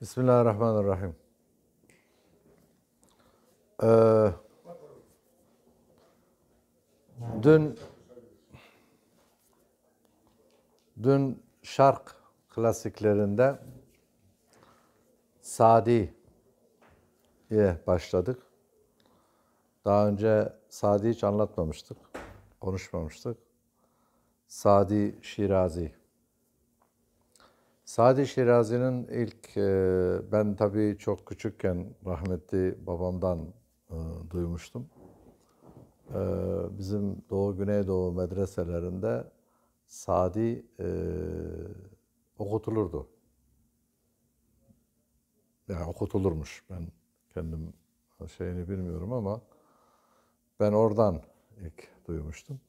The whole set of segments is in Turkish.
Bismillahirrahmanirrahim. Ee, dün dün şark klasiklerinde Sadi'ye başladık. Daha önce Sadi hiç anlatmamıştık, konuşmamıştık. Sadi Şirazi Sadi Şirazi'nin ilk, e, ben tabii çok küçükken rahmetli babamdan e, duymuştum. E, bizim Doğu Güneydoğu medreselerinde Sadi okutulurdu. Yani okutulurmuş. Ben kendim şeyini bilmiyorum ama ben oradan ilk duymuştum.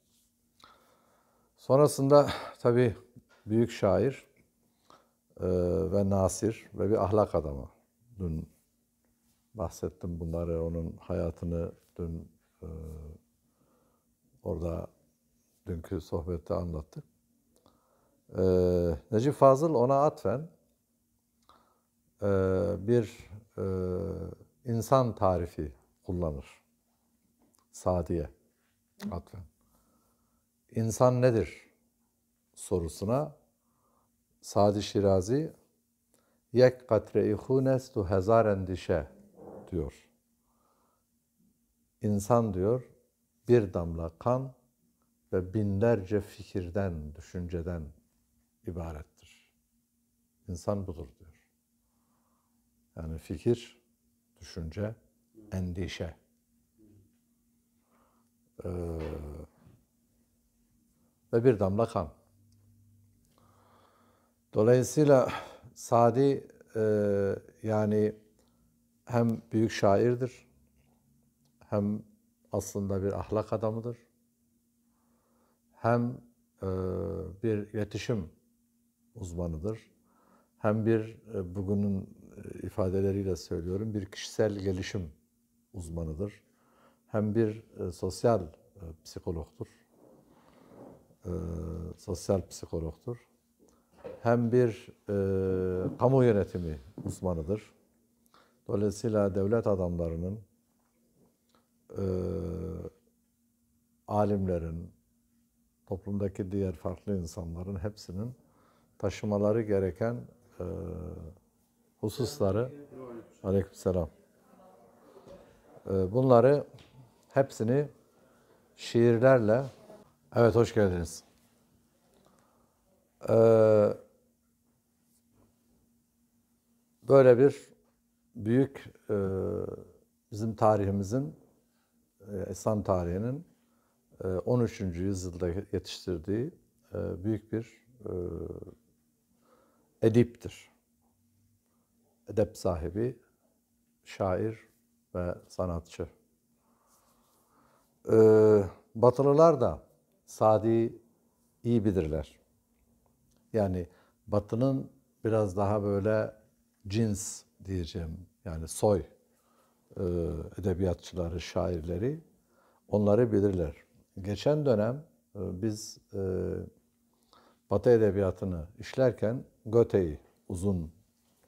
Sonrasında tabii büyük şair ee, ve nasir ve bir ahlak adamı. Dün bahsettim bunları, onun hayatını dün e, orada dünkü sohbette anlattık. E, Necip Fazıl ona atfen e, bir e, insan tarifi kullanır. Sadiye atfen. İnsan nedir sorusuna Sadi Şirazi yek katre ihunes tu hezar endişe diyor. İnsan diyor bir damla kan ve binlerce fikirden, düşünceden ibarettir. İnsan budur diyor. Yani fikir, düşünce, endişe. Ee, ve bir damla kan. Dolayısıyla Sadi e, yani hem büyük şairdir hem aslında bir ahlak adamıdır hem e, bir yetişim uzmanıdır hem bir e, bugünün e, ifadeleriyle söylüyorum bir kişisel gelişim uzmanıdır hem bir e, sosyal e, psikologtur. E, sosyal psikologtur hem bir e, kamu yönetimi uzmanıdır. Dolayısıyla devlet adamlarının, e, alimlerin, toplumdaki diğer farklı insanların hepsinin taşımaları gereken e, hususları aleykümselam e, bunları hepsini şiirlerle evet hoş geldiniz. Ee, Böyle bir büyük e, bizim tarihimizin, e, İslam tarihinin e, 13. yüzyılda yetiştirdiği e, büyük bir e, ediptir. Edep sahibi, şair ve sanatçı. E, batılılar da Sadi'yi iyi bilirler. Yani Batı'nın biraz daha böyle cins diyeceğim yani soy e, edebiyatçıları, şairleri onları bilirler. Geçen dönem e, biz e, Batı edebiyatını işlerken Göte'yi uzun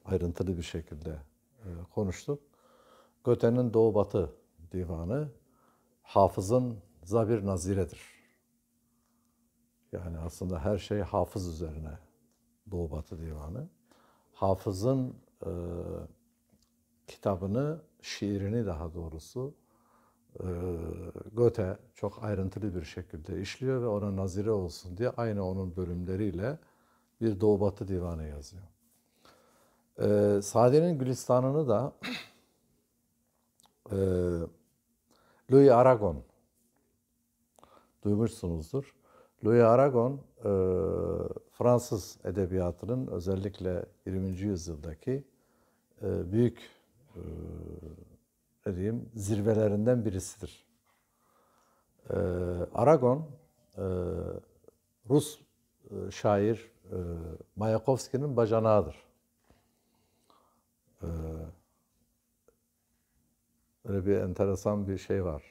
ayrıntılı bir şekilde konuştuk. Göte'nin Doğu Batı divanı Hafız'ın Zabir Nazire'dir. Yani aslında her şey Hafız üzerine Doğu Batı divanı. Hafız'ın e, kitabını, şiirini daha doğrusu e, Göte çok ayrıntılı bir şekilde işliyor ve ona nazire olsun diye aynı onun bölümleriyle bir Doğu Batı divanı yazıyor. E, Sade'nin Gülistan'ını da e, Louis Aragon duymuşsunuzdur. Louis Aragon e, Fransız edebiyatının özellikle 20. yüzyıldaki e, büyük e, ne diyeyim, zirvelerinden birisidir. E, Aragon, Rus şair Mayakovski'nin bacanağıdır. Öyle bir enteresan bir şey var.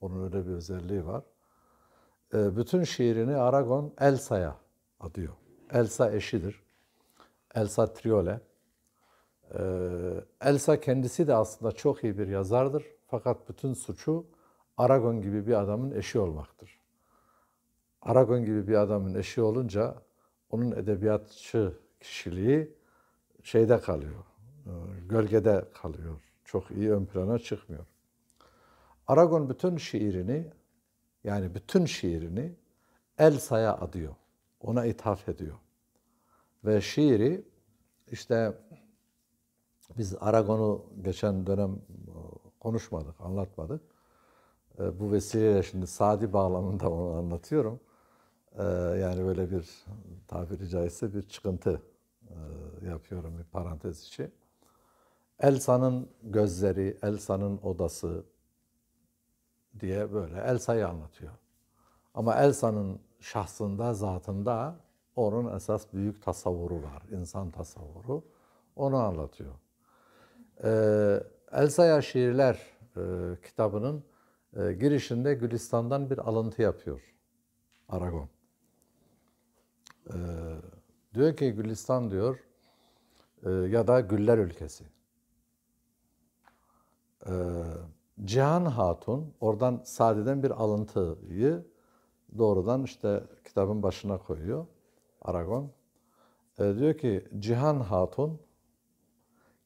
Onun öyle bir özelliği var. Bütün şiirini Aragon el sayar adıyor. Elsa eşidir. Elsa Triole. Ee, Elsa kendisi de aslında çok iyi bir yazardır. Fakat bütün suçu Aragon gibi bir adamın eşi olmaktır. Aragon gibi bir adamın eşi olunca onun edebiyatçı kişiliği şeyde kalıyor. Ee, gölgede kalıyor. Çok iyi ön plana çıkmıyor. Aragon bütün şiirini yani bütün şiirini Elsa'ya adıyor ona ithaf ediyor. Ve şiiri işte biz Aragon'u geçen dönem e, konuşmadık, anlatmadık. E, bu vesileyle şimdi Sadi bağlamında onu anlatıyorum. E, yani böyle bir tabiri caizse bir çıkıntı yapıyorum bir parantez içi. Elsa'nın gözleri, Elsa'nın odası diye böyle Elsa'yı anlatıyor. Ama Elsa'nın şahsında, zatında onun esas büyük tasavvuru var. insan tasavvuru. Onu anlatıyor. Ee, Elsa'ya şiirler e, kitabının e, girişinde Gülistan'dan bir alıntı yapıyor. Aragon. Ee, diyor ki Gülistan diyor e, ya da Güller Ülkesi. Ee, Cihan Hatun, oradan sadeden bir alıntıyı doğrudan işte kitabın başına koyuyor Aragon. E, diyor ki Cihan Hatun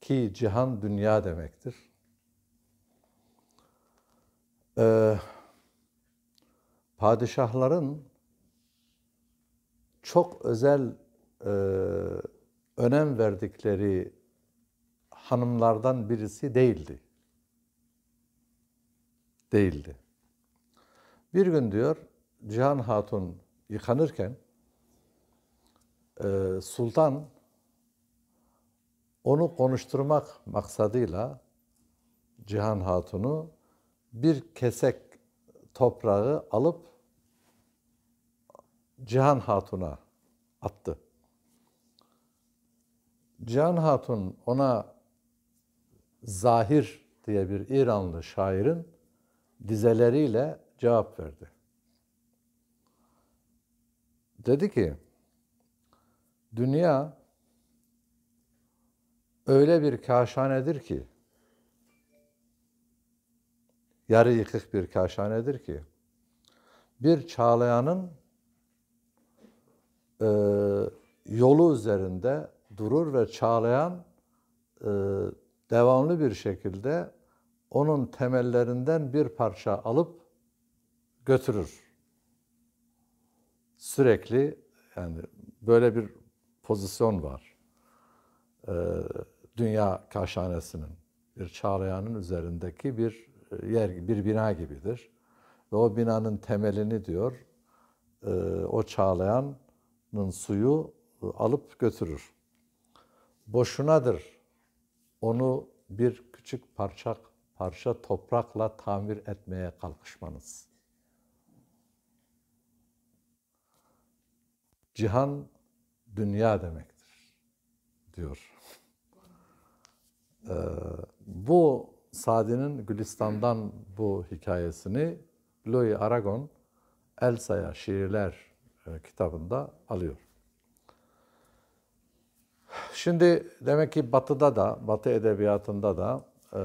ki cihan dünya demektir. E, padişahların çok özel e, önem verdikleri hanımlardan birisi değildi. Değildi. Bir gün diyor Cihan Hatun yıkanırken e, sultan onu konuşturmak maksadıyla Cihan Hatun'u bir kesek toprağı alıp Cihan Hatun'a attı. Cihan Hatun ona Zahir diye bir İranlı şairin dizeleriyle cevap verdi. Dedi ki, dünya öyle bir kaşhanedir ki, yarı yıkık bir kaşhanedir ki, bir çağlayanın e, yolu üzerinde durur ve çağlayan e, devamlı bir şekilde onun temellerinden bir parça alıp götürür sürekli yani böyle bir pozisyon var. Ee, dünya kaşhanesinin bir çağlayanın üzerindeki bir e, yer, bir bina gibidir. Ve o binanın temelini diyor, e, o çağlayanın suyu e, alıp götürür. Boşunadır. Onu bir küçük parça parça toprakla tamir etmeye kalkışmanız. Cihan dünya demektir diyor. Ee, bu Sadi'nin Gülistan'dan bu hikayesini Louis Aragon Elsa'ya şiirler e, kitabında alıyor. Şimdi demek ki Batı'da da, Batı edebiyatında da, e,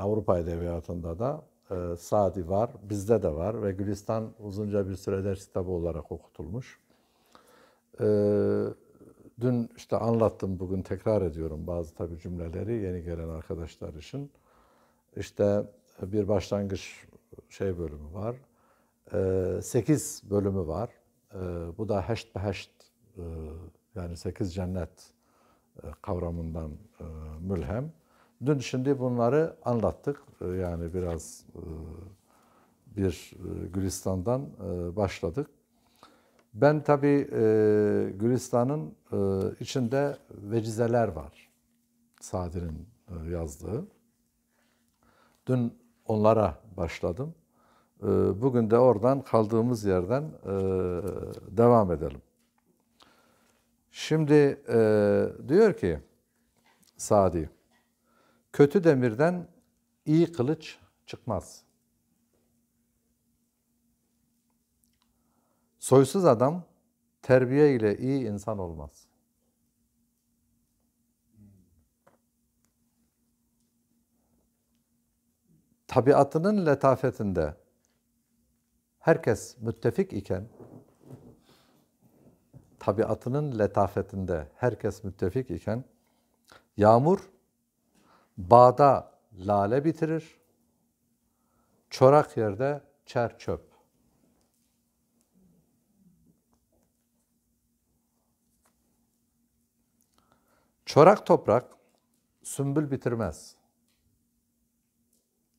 Avrupa edebiyatında da e, Sadi var, bizde de var ve Gülistan uzunca bir süre ders kitabı olarak okutulmuş e, dün işte anlattım bugün tekrar ediyorum bazı tabii cümleleri yeni gelen arkadaşlar için. İşte bir başlangıç şey bölümü var. E, ee, 8 bölümü var. E, bu da heşt beheşt e, yani 8 cennet e, kavramından e, mülhem. Dün şimdi bunları anlattık. E, yani biraz e, bir e, Gülistan'dan e, başladık. Ben tabii e, Gülistan'ın e, içinde vecizeler var. Sadir'in e, yazdığı. Dün onlara başladım. E, bugün de oradan kaldığımız yerden e, devam edelim. Şimdi e, diyor ki Sadi, kötü demirden iyi kılıç çıkmaz. Soysuz adam terbiye ile iyi insan olmaz. Tabiatının letafetinde herkes müttefik iken tabiatının letafetinde herkes müttefik iken yağmur bağda lale bitirir, çorak yerde çer çöp. Çorak toprak sümbül bitirmez.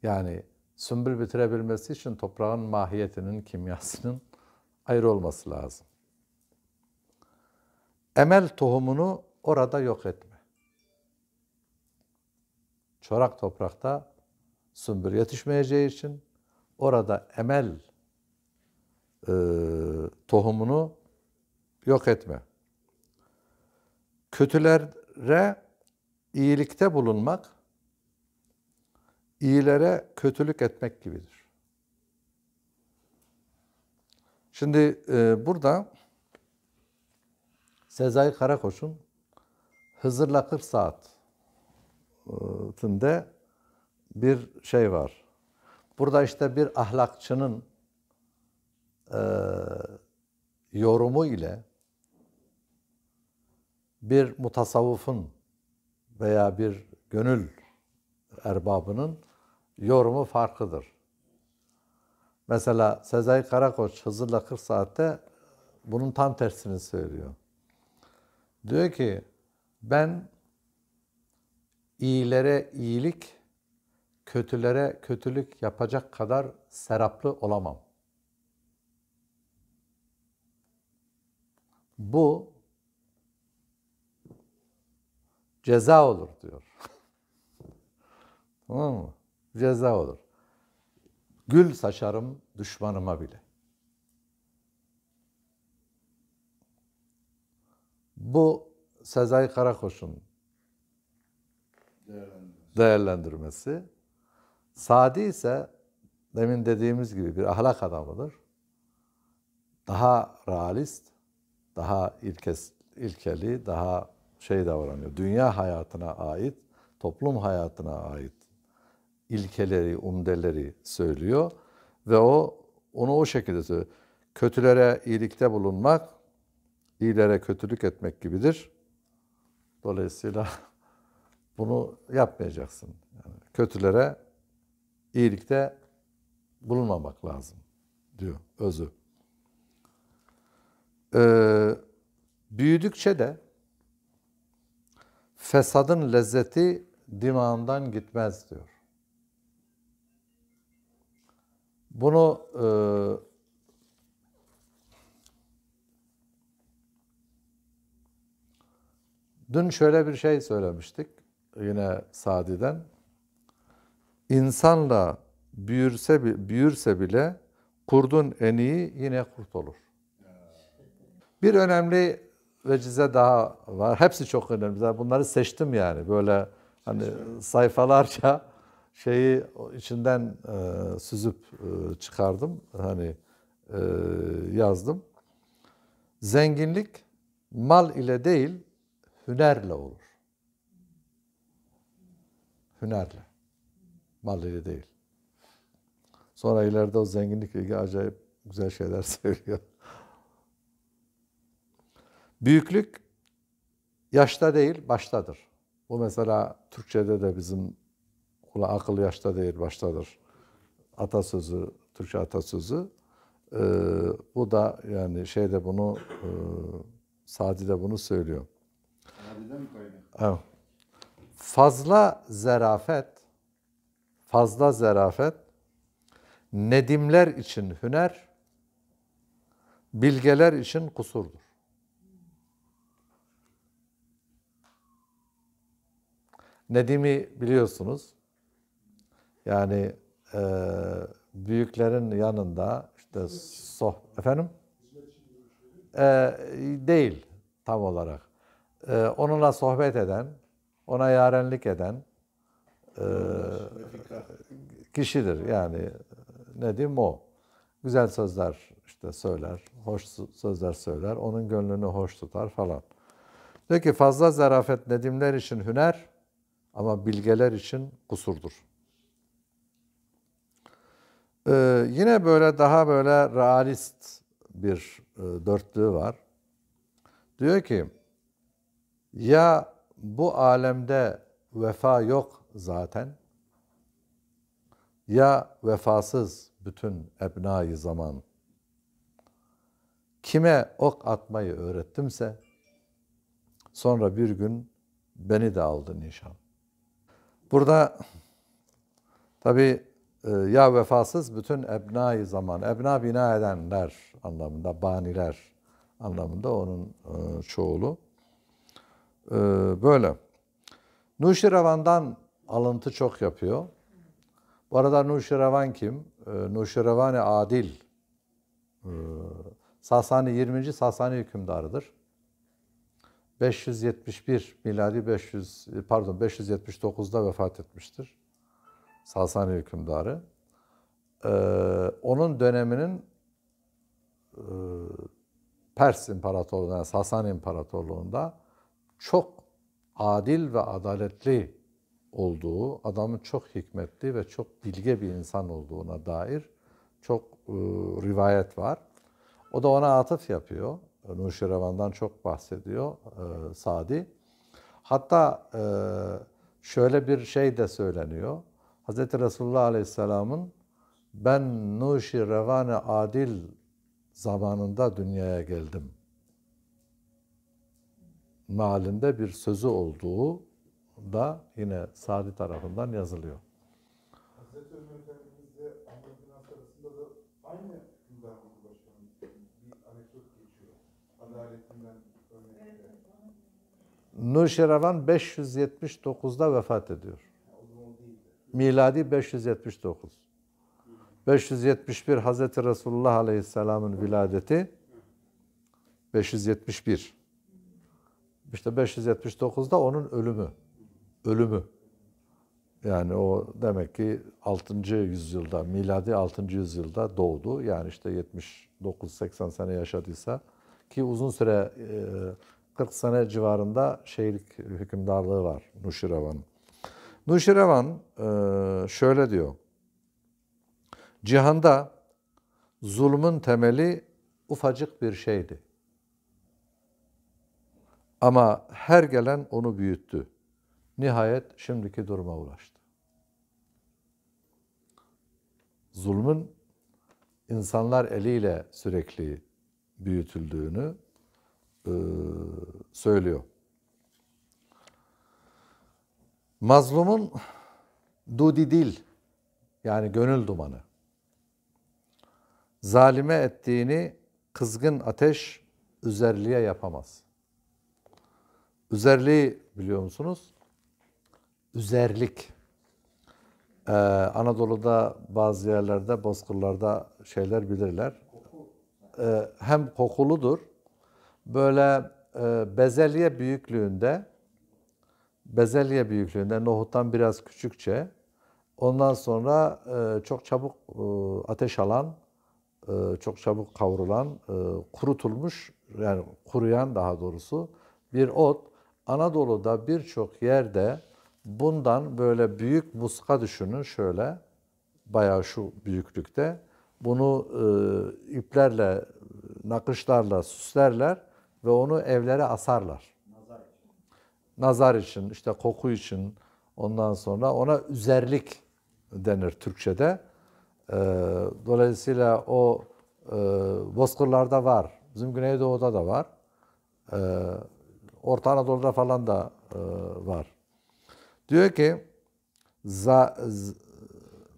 Yani sümbül bitirebilmesi için toprağın mahiyetinin, kimyasının ayrı olması lazım. Emel tohumunu orada yok etme. Çorak toprakta sümbül yetişmeyeceği için orada emel e, tohumunu yok etme. Kötüler re iyilikte bulunmak, iyilere kötülük etmek gibidir. Şimdi e, burada Sezai Karakoç'un Hızır'la 40 saatinde bir şey var. Burada işte bir ahlakçının e, yorumu ile bir mutasavvufun veya bir gönül erbabının yorumu farklıdır. Mesela Sezai Karakoç Hızır'la 40 saatte bunun tam tersini söylüyor. Diyor ki ben iyilere iyilik, kötülere kötülük yapacak kadar seraplı olamam. Bu ceza olur diyor. tamam mı? Ceza olur. Gül saçarım düşmanıma bile. Bu Sezai Karakoç'un değerlendirmesi. değerlendirmesi. Sadi ise demin dediğimiz gibi bir ahlak adamıdır. Daha realist, daha ilkes, ilkeli, daha şey davranıyor. Dünya hayatına ait, toplum hayatına ait ilkeleri, umdeleri söylüyor ve o onu o şekilde söylüyor. Kötülere iyilikte bulunmak, iyilere kötülük etmek gibidir. Dolayısıyla bunu yapmayacaksın. Yani kötülere iyilikte bulunmamak lazım diyor özü. Ee, büyüdükçe de fesadın lezzeti dimağından gitmez diyor. Bunu e, dün şöyle bir şey söylemiştik yine Sadi'den. İnsanla büyürse büyürse bile kurdun en iyi yine kurt olur. Bir önemli vecize daha var. Hepsi çok önemli. Bunları seçtim yani böyle hani sayfalarca şeyi içinden e, süzüp e, çıkardım. Hani e, yazdım. Zenginlik mal ile değil hünerle olur. Hünerle. Mal ile değil. Sonra ileride o zenginlikle ilgili acayip güzel şeyler söylüyor. Büyüklük yaşta değil, baştadır. Bu mesela Türkçe'de de bizim kula akıl yaşta değil, baştadır. Atasözü, Türkçe atasözü. Ee, bu da yani şey de bunu, e, Sadi de bunu söylüyor. Sadi'de mi Fazla zerafet, fazla zerafet, nedimler için hüner, bilgeler için kusurdur. Nedim'i biliyorsunuz. Yani e, büyüklerin yanında işte soh efendim e, değil tam olarak. E, onunla sohbet eden, ona yarenlik eden e, kişidir. Yani Nedim o. Güzel sözler işte söyler, hoş sözler söyler, onun gönlünü hoş tutar falan. Diyor ki fazla zarafet Nedimler için hüner, ama bilgeler için kusurdur. Ee, yine böyle daha böyle realist bir e, dörtlüğü var. Diyor ki ya bu alemde vefa yok zaten ya vefasız bütün ebnayı zaman kime ok atmayı öğrettimse sonra bir gün beni de aldı nişan. Burada tabi e, ya vefasız bütün ebnai zaman, ebna bina edenler anlamında, baniler anlamında onun e, çoğulu. E, böyle. Nuşirevan'dan alıntı çok yapıyor. Bu arada Nuşirevan kim? Nuşirevan-ı Adil. Sasani 20. Sasani hükümdarıdır. 571 miladi 500 pardon 579'da vefat etmiştir. Sasani hükümdarı. Ee, onun döneminin e, Pers İmparatorluğu'nda, yani Sasani İmparatorluğu'nda çok adil ve adaletli olduğu, adamın çok hikmetli ve çok bilge bir insan olduğuna dair çok e, rivayet var. O da ona atıf yapıyor. Nuşiravandan çok bahsediyor e, Sadi. Hatta e, şöyle bir şey de söyleniyor. Hz. Resulullah Aleyhisselam'ın ben Nuşi revan Adil zamanında dünyaya geldim. Malinde bir sözü olduğu da yine Sadi tarafından yazılıyor. Hazreti Ömer Nuşiravan 579'da vefat ediyor. Miladi 579. 571 Hazreti Resulullah Aleyhisselam'ın viladeti 571. İşte 579'da onun ölümü. Ölümü. Yani o demek ki 6. yüzyılda, miladi 6. yüzyılda doğdu. Yani işte 79-80 sene yaşadıysa ki uzun süre e, 40 sene civarında şeylik hükümdarlığı var Nuşirevan'ın. Nuşirevan e, şöyle diyor. Cihanda zulmün temeli ufacık bir şeydi. Ama her gelen onu büyüttü. Nihayet şimdiki duruma ulaştı. Zulmün insanlar eliyle sürekli büyütüldüğünü, e, söylüyor. Mazlumun dudi dil yani gönül dumanı. Zalime ettiğini kızgın ateş üzerliğe yapamaz. Üzerliği biliyor musunuz? Üzerlik. Ee, Anadolu'da bazı yerlerde, bozkırlarda şeyler bilirler. Ee, hem kokuludur böyle e, bezelye büyüklüğünde bezelye büyüklüğünde nohuttan biraz küçükçe ondan sonra e, çok çabuk e, ateş alan e, çok çabuk kavrulan e, kurutulmuş yani kuruyan daha doğrusu bir ot Anadolu'da birçok yerde bundan böyle büyük muska düşünün şöyle bayağı şu büyüklükte bunu e, iplerle nakışlarla süslerler ve onu evlere asarlar. Nazar için. işte koku için ondan sonra ona üzerlik denir Türkçe'de. Ee, dolayısıyla o e, bozkırlarda var. Bizim Güneydoğu'da da var. Ee, Orta Anadolu'da falan da e, var. Diyor ki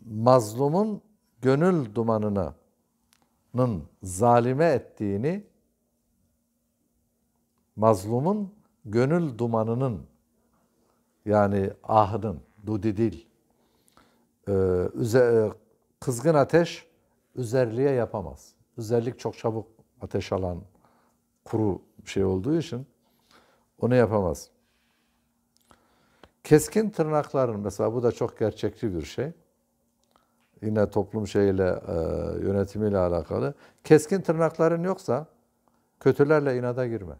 mazlumun gönül dumanını zalime ettiğini mazlumun gönül dumanının yani ahının, dudidil, e, e, kızgın ateş üzerliğe yapamaz. Üzerlik çok çabuk ateş alan kuru bir şey olduğu için onu yapamaz. Keskin tırnakların mesela bu da çok gerçekçi bir şey. Yine toplum şeyle e, yönetimiyle alakalı. Keskin tırnakların yoksa kötülerle inada girme.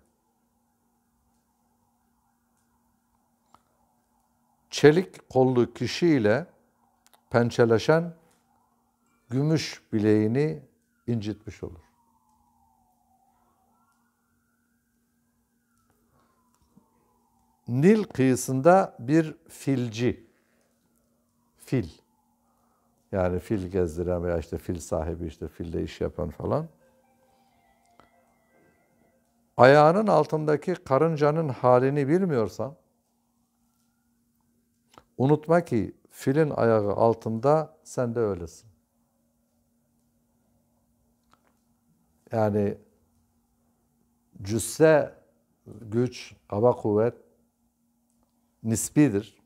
çelik kollu kişiyle pençeleşen gümüş bileğini incitmiş olur. Nil kıyısında bir filci, fil, yani fil gezdiren veya işte fil sahibi işte fille iş yapan falan. Ayağının altındaki karıncanın halini bilmiyorsan, Unutma ki filin ayağı altında sen de öylesin. Yani cüsse güç, hava kuvvet nispidir.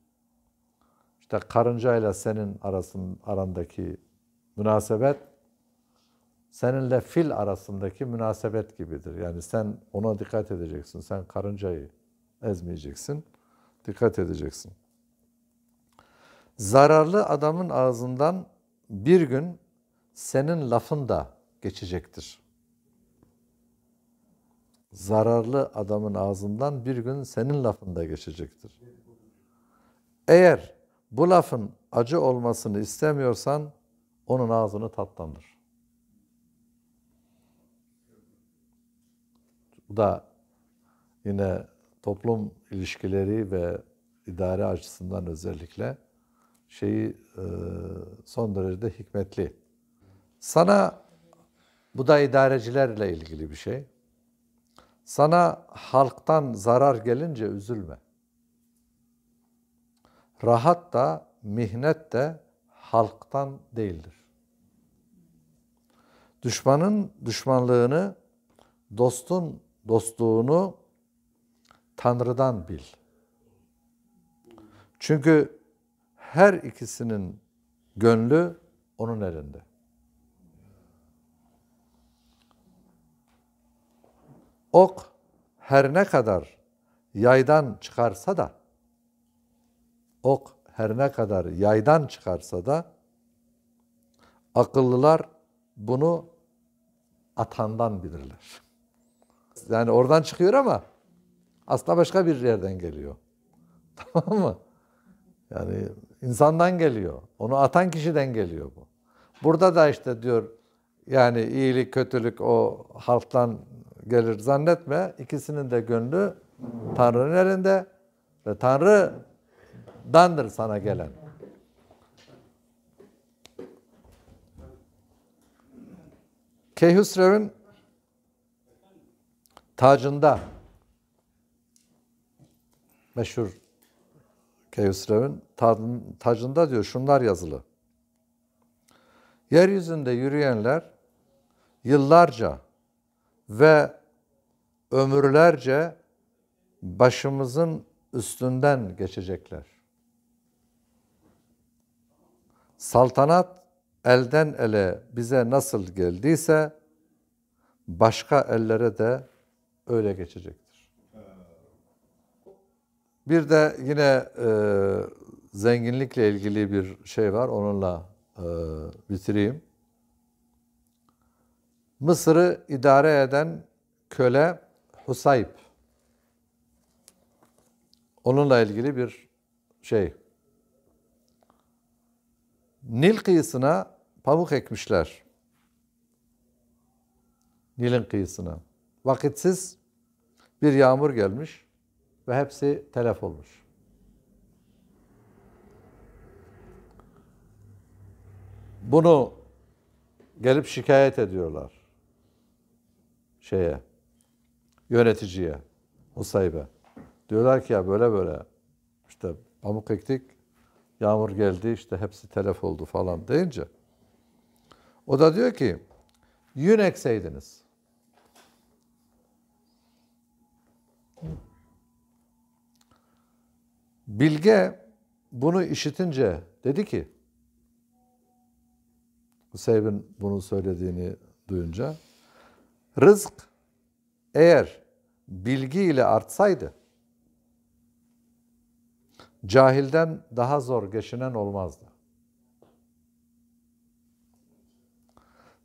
İşte karınca ile senin arasın, arandaki münasebet seninle fil arasındaki münasebet gibidir. Yani sen ona dikkat edeceksin. Sen karıncayı ezmeyeceksin. Dikkat edeceksin. Zararlı adamın ağzından bir gün senin lafın da geçecektir. Zararlı adamın ağzından bir gün senin lafın da geçecektir. Eğer bu lafın acı olmasını istemiyorsan onun ağzını tatlandır. Bu da yine toplum ilişkileri ve idare açısından özellikle şeyi e, son derecede hikmetli. Sana bu da idarecilerle ilgili bir şey. Sana halktan zarar gelince üzülme. Rahat da mihnet de halktan değildir. Düşmanın düşmanlığını, dostun dostluğunu Tanrı'dan bil. Çünkü her ikisinin gönlü onun elinde. Ok her ne kadar yaydan çıkarsa da ok her ne kadar yaydan çıkarsa da akıllılar bunu atandan bilirler. Yani oradan çıkıyor ama aslında başka bir yerden geliyor. Tamam mı? Yani insandan geliyor. Onu atan kişiden geliyor bu. Burada da işte diyor yani iyilik kötülük o halktan gelir zannetme. İkisinin de gönlü Tanrı'nın elinde ve Tanrı dandır sana gelen. Keyhüsrev'in tacında meşhur Keyhüsrev'in tacında diyor şunlar yazılı. Yeryüzünde yürüyenler yıllarca ve ömürlerce başımızın üstünden geçecekler. Saltanat elden ele bize nasıl geldiyse başka ellere de öyle geçecektir. Bir de yine e, zenginlikle ilgili bir şey var. Onunla e, bitireyim. Mısır'ı idare eden köle Husayb. Onunla ilgili bir şey. Nil kıyısına pamuk ekmişler. Nil'in kıyısına. Vakitsiz bir yağmur gelmiş ve hepsi telef olmuş. Bunu gelip şikayet ediyorlar şeye, yöneticiye, Husaybe. Diyorlar ki ya böyle böyle işte pamuk ektik, yağmur geldi işte hepsi telef oldu falan deyince. O da diyor ki yün ekseydiniz. Bilge bunu işitince dedi ki Hüseyin'in bunu söylediğini duyunca rızk eğer bilgi ile artsaydı cahilden daha zor geçinen olmazdı.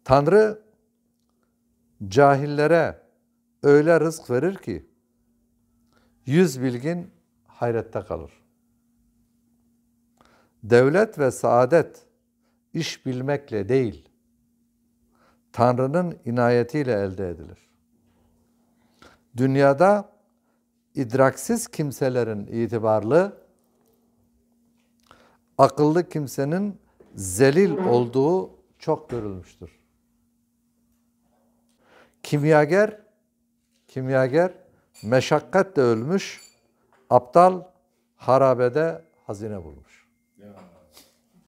Tanrı cahillere öyle rızk verir ki yüz bilgin hayrette kalır. Devlet ve saadet iş bilmekle değil, Tanrı'nın inayetiyle elde edilir. Dünyada idraksiz kimselerin itibarlı, akıllı kimsenin zelil olduğu çok görülmüştür. Kimyager, kimyager meşakkatle ölmüş, Aptal harabede hazine bulmuş. Ya.